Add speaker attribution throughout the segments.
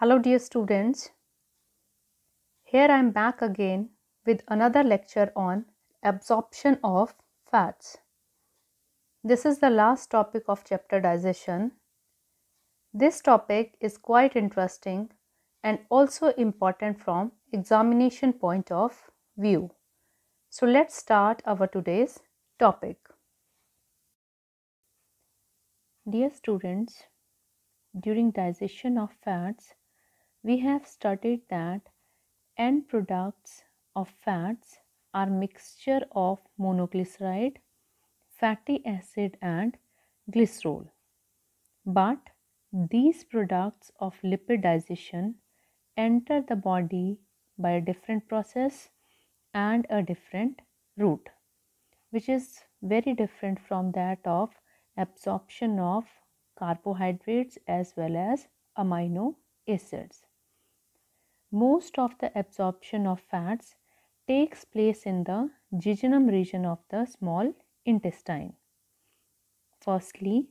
Speaker 1: Hello, dear students. Here I am back again with another lecture on absorption of fats. This is the last topic of chapter digestion. This topic is quite interesting and also important from examination point of view. So let's start our today's topic. Dear students, during digestion of fats, we have studied that end products of fats are mixture of monoglyceride, fatty acid and glycerol. But these products of lipidization enter the body by a different process and a different route which is very different from that of absorption of carbohydrates as well as amino acids. Most of the absorption of fats takes place in the jejunum region of the small intestine. Firstly,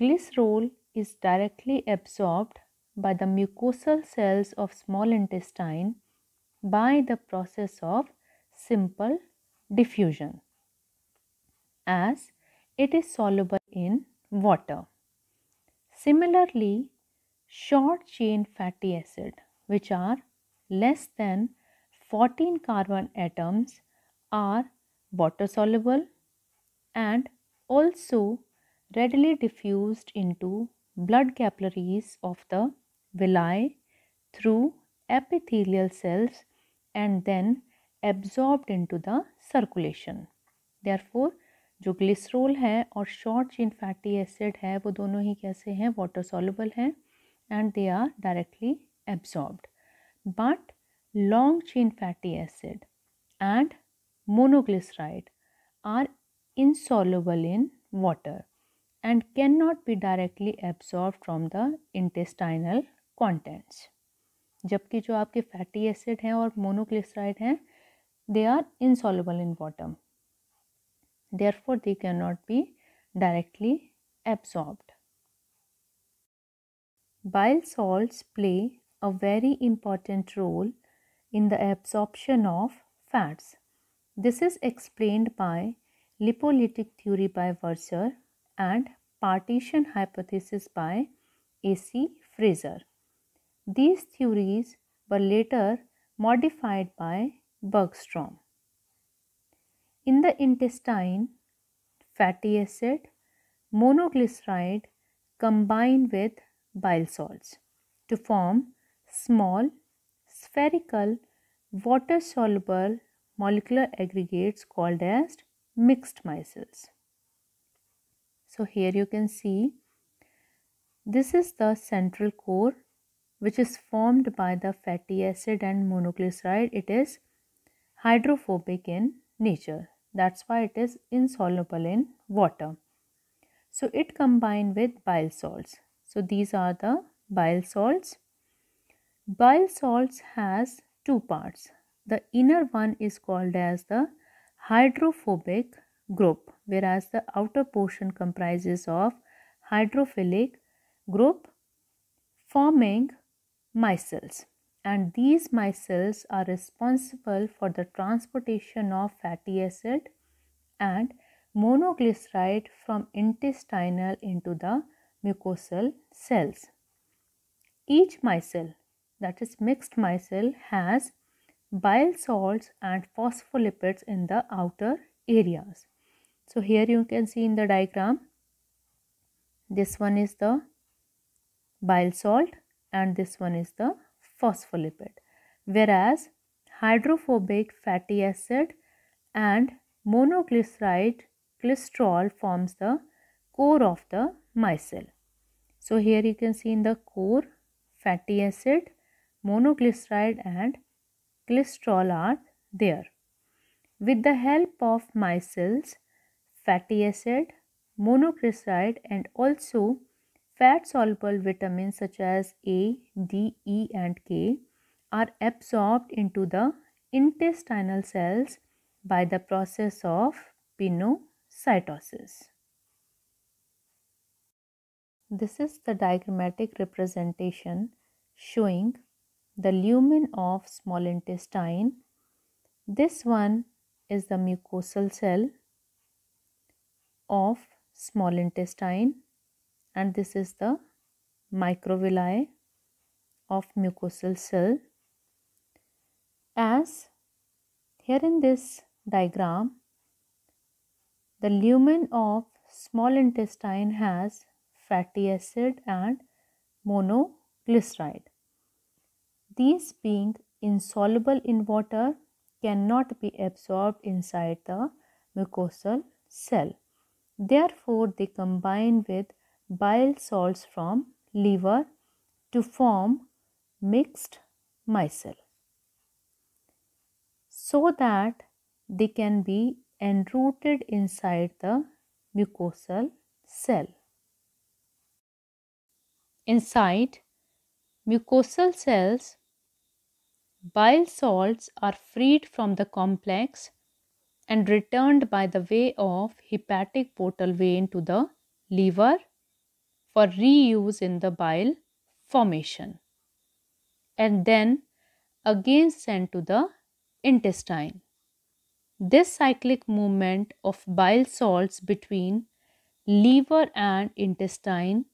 Speaker 1: glycerol is directly absorbed by the mucosal cells of small intestine by the process of simple diffusion as it is soluble in water. Similarly, short chain fatty acid which are less than 14 carbon atoms are water soluble and also readily diffused into blood capillaries of the villi through epithelial cells and then absorbed into the circulation. Therefore, जो glycerol है और short chain fatty acid है वो दोनों ही कैसे हैं water soluble हैं and they are directly absorbed but long chain fatty acid and monoglyceride are insoluble in water and cannot be directly absorbed from the intestinal contents. जबकि जो आपके फैटी एसिड हैं और मोनोग्लिसराइड हैं they are insoluble in water therefore they can not be directly absorbed bile salts play a very important role in the absorption of fats. This is explained by lipolytic theory by Verser and partition hypothesis by A.C. Fraser. These theories were later modified by Bergstrom. In the intestine, fatty acid, monoglyceride combine with bile salts to form small, spherical, water soluble molecular aggregates called as mixed micelles. So, here you can see this is the central core which is formed by the fatty acid and monoglyceride. It is hydrophobic in nature. That's why it is insoluble in water. So, it combined with bile salts. So, these are the bile salts. Bile salts has two parts. The inner one is called as the hydrophobic group whereas the outer portion comprises of hydrophilic group forming micelles and these micelles are responsible for the transportation of fatty acid and monoglyceride from intestinal into the mucosal cells. Each micelle that is mixed micelle has bile salts and phospholipids in the outer areas. So here you can see in the diagram, this one is the bile salt and this one is the phospholipid. Whereas hydrophobic fatty acid and monoglyceride cholesterol forms the core of the micelle. So here you can see in the core fatty acid monoglyceride and glycerol are there. With the help of micelles, fatty acid, monoglyceride and also fat soluble vitamins such as A, D, E and K are absorbed into the intestinal cells by the process of pinocytosis. This is the diagrammatic representation showing the lumen of small intestine. This one is the mucosal cell of small intestine and this is the microvilli of mucosal cell. As here in this diagram, the lumen of small intestine has fatty acid and monoglyceride. These being insoluble in water cannot be absorbed inside the mucosal cell. Therefore, they combine with bile salts from liver to form mixed micelle so that they can be enrooted inside the mucosal cell. Inside mucosal cells, Bile salts are freed from the complex and returned by the way of hepatic portal vein to the liver for reuse in the bile formation and then again sent to the intestine. This cyclic movement of bile salts between liver and intestine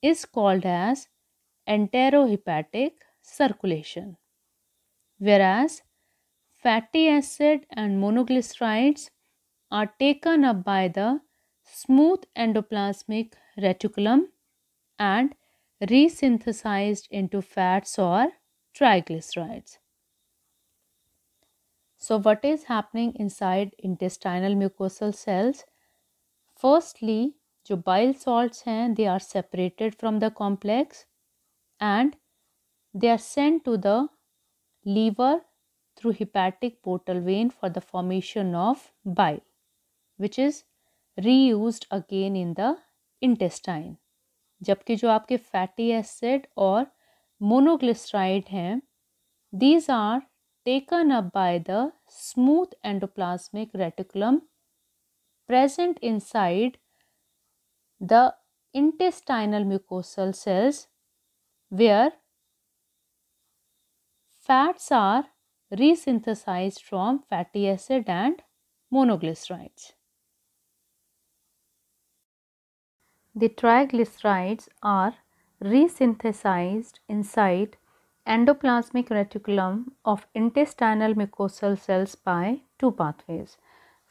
Speaker 1: is called as enterohepatic circulation whereas fatty acid and monoglycerides are taken up by the smooth endoplasmic reticulum and resynthesized into fats or triglycerides. So what is happening inside intestinal mucosal cells? Firstly, the bile salts they are separated from the complex and they are sent to the liver through hepatic portal vein for the formation of bile which is reused again in the intestine जबकि जो आपके fatty acid और monoglyceride हैं these are taken up by the smooth endoplasmic reticulum present inside the intestinal mucosal cells where Fats are resynthesized from fatty acid and monoglycerides. The triglycerides are resynthesized inside endoplasmic reticulum of intestinal mucosal cells by two pathways.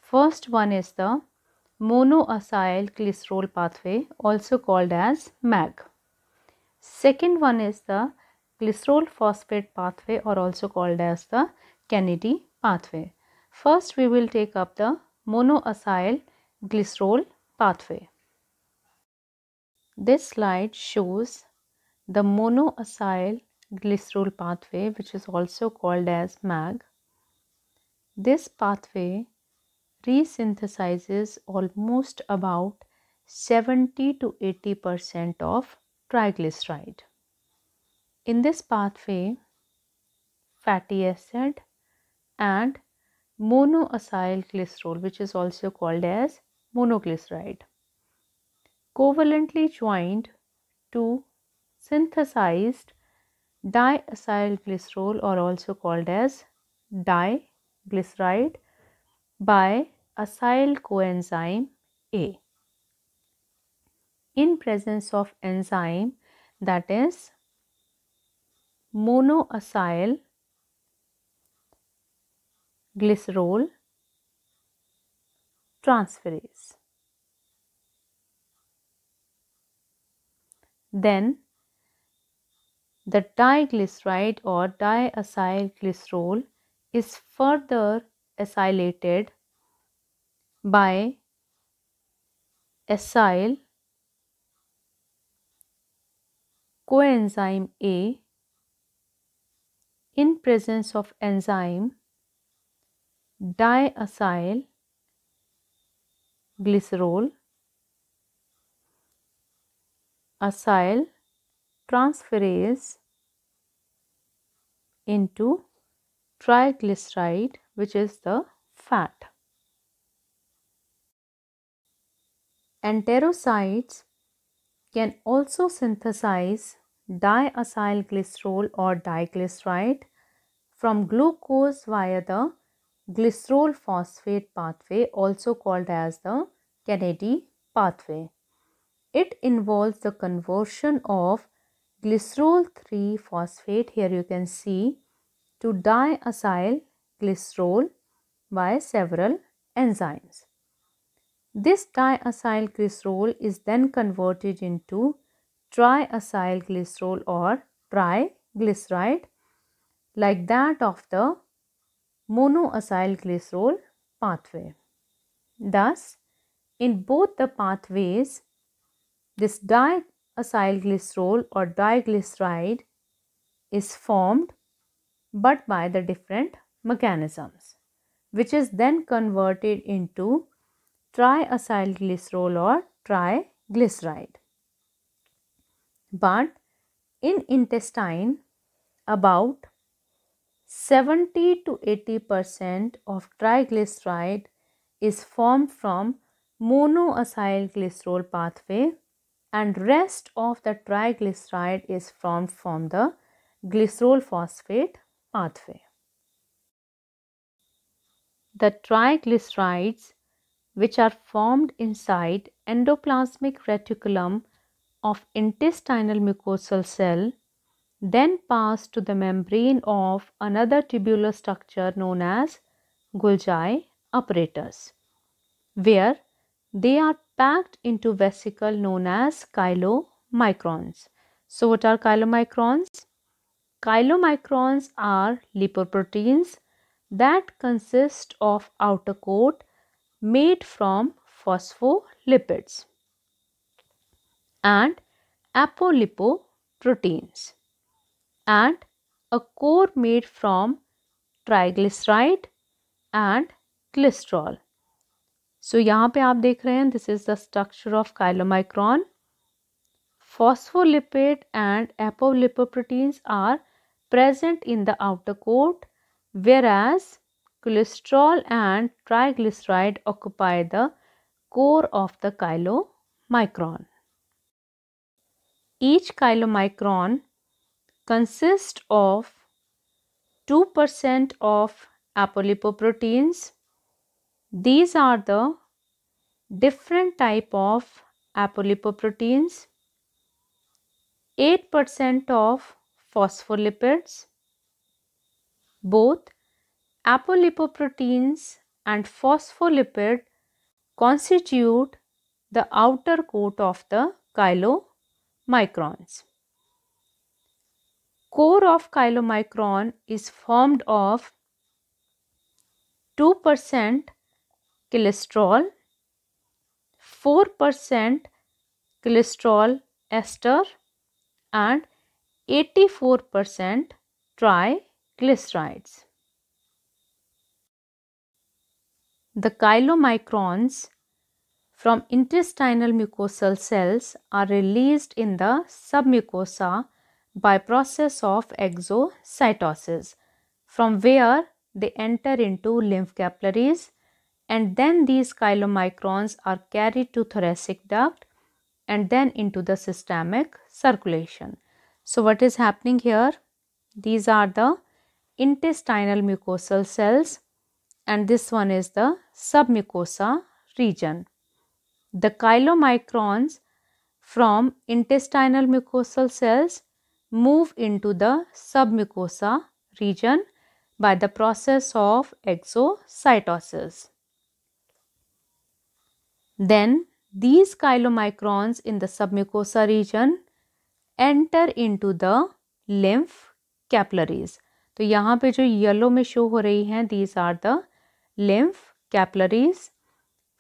Speaker 1: First one is the monoacyl glycerol pathway also called as MAG. Second one is the glycerol phosphate pathway or also called as the Kennedy pathway. First we will take up the monoacyl glycerol pathway. This slide shows the monoacyl glycerol pathway which is also called as MAG. This pathway resynthesizes almost about 70 to 80 percent of triglyceride. In this pathway, fatty acid and monoacyl glycerol, which is also called as monoglyceride, covalently joined to synthesized diacylglycerol or also called as diglyceride by acyl coenzyme A. In presence of enzyme that is monoacyl glycerol transferase. Then the diglyceride or is further acylated by acyl coenzyme A in presence of enzyme diacyl glycerol acyl transferase into triglyceride which is the fat. Enterocytes can also synthesize diacylglycerol or diglyceride from glucose via the glycerol phosphate pathway also called as the Kennedy pathway. It involves the conversion of glycerol 3 phosphate here you can see to diacylglycerol by several enzymes. This diacylglycerol is then converted into triacylglycerol or triglyceride like that of the monoacylglycerol pathway. Thus, in both the pathways, this diacylglycerol or diglyceride is formed but by the different mechanisms which is then converted into triacylglycerol or triglyceride but in intestine about 70 to 80 percent of triglyceride is formed from monoacylglycerol pathway and rest of the triglyceride is formed from the glycerol phosphate pathway. The triglycerides which are formed inside endoplasmic reticulum of intestinal mucosal cell then pass to the membrane of another tubular structure known as Golgi apparatus where they are packed into vesicle known as chylomicrons. So what are chylomicrons? Chylomicrons are lipoproteins that consist of outer coat made from phospholipids and apolipoproteins and a core made from triglyceride and cholesterol. so, यहाँ पे आप देख रहे हैं this is the structure phospholipid and apolipoproteins are present in the outer coat whereas cholesterol and triglyceride occupy the core of the chylomicron. Each chylomicron consists of 2% of apolipoproteins. These are the different type of apolipoproteins. 8% of phospholipids. Both apolipoproteins and phospholipid constitute the outer coat of the chylomicron microns. Core of chylomicron is formed of 2% cholesterol, 4% cholesterol ester and 84% triglycerides. The chylomicrons from intestinal mucosal cells are released in the submucosa by process of exocytosis from where they enter into lymph capillaries and then these chylomicrons are carried to thoracic duct and then into the systemic circulation. So what is happening here? These are the intestinal mucosal cells and this one is the submucosa region. The chylomicrons from intestinal mucosal cells move into the submucosa region by the process of exocytosis then these chylomicrons in the submucosa region enter into the lymph capillaries तो यहाँ पे जो yellow में show हो रही हैं these are the lymph capillaries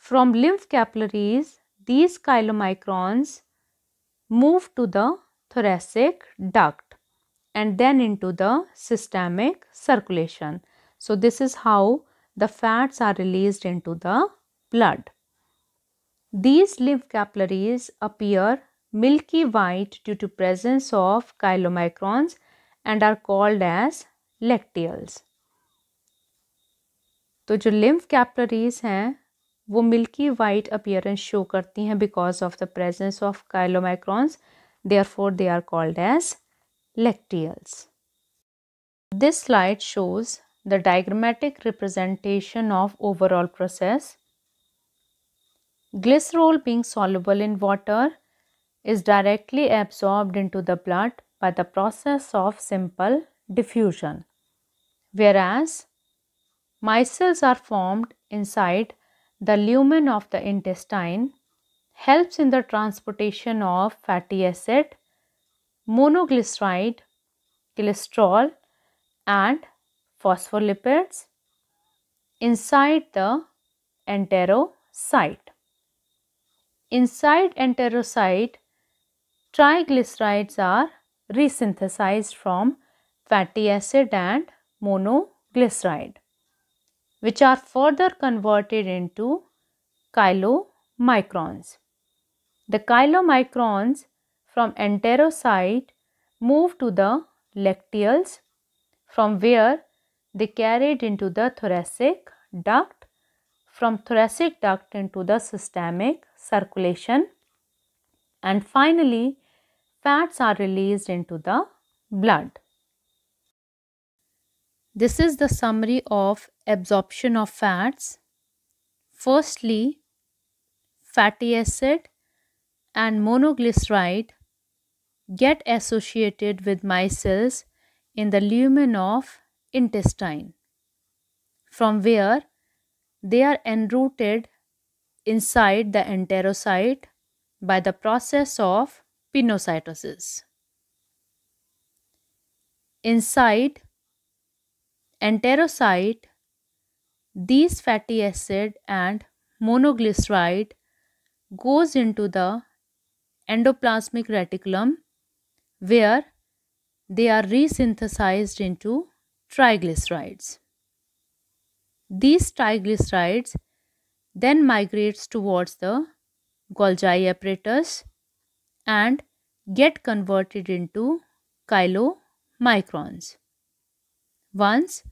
Speaker 1: From lymph capillaries, these chylomicrons move to the thoracic duct and then into the systemic circulation. So, this is how the fats are released into the blood. These lymph capillaries appear milky white due to presence of chylomicrons and are called as lacteals. तो जो lymph capillaries हैं वो milky white appearance show करती हैं because of the presence of chylomicrons they are for they are called as lacteals this light shows the diagrammatic representation of overall process glycerol being soluble in water is directly absorb into the blood by the process of simple diffusion whereas micelles are formed inside The lumen of the intestine helps in the transportation of fatty acid, monoglyceride, cholesterol and phospholipids inside the enterocyte. Inside enterocyte, triglycerides are resynthesized from fatty acid and monoglyceride which are further converted into chylomicrons. The chylomicrons from enterocyte move to the lecteals from where they carried into the thoracic duct from thoracic duct into the systemic circulation and finally fats are released into the blood. This is the summary of absorption of fats. Firstly, fatty acid and monoglyceride get associated with micelles in the lumen of intestine, from where they are enrooted inside the enterocyte by the process of pinocytosis. Inside enterocyte, these fatty acid and monoglyceride goes into the endoplasmic reticulum where they are resynthesized into triglycerides. These triglycerides then migrates towards the Golgi apparatus and get converted into chylomicrons. Once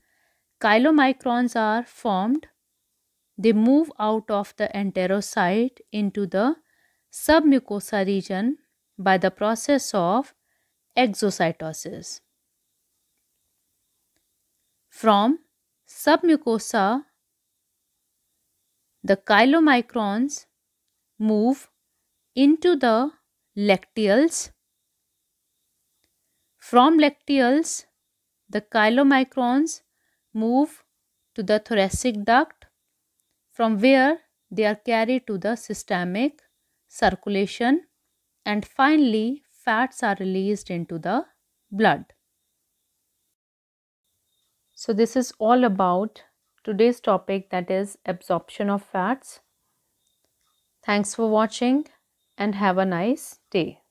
Speaker 1: chylomicrons are formed, they move out of the enterocyte into the submucosa region by the process of exocytosis. From submucosa, the chylomicrons move into the lecteals. From lecteals, the chylomicrons move to the thoracic duct from where they are carried to the systemic circulation and finally fats are released into the blood. So this is all about today's topic that is absorption of fats. Thanks for watching and have a nice day.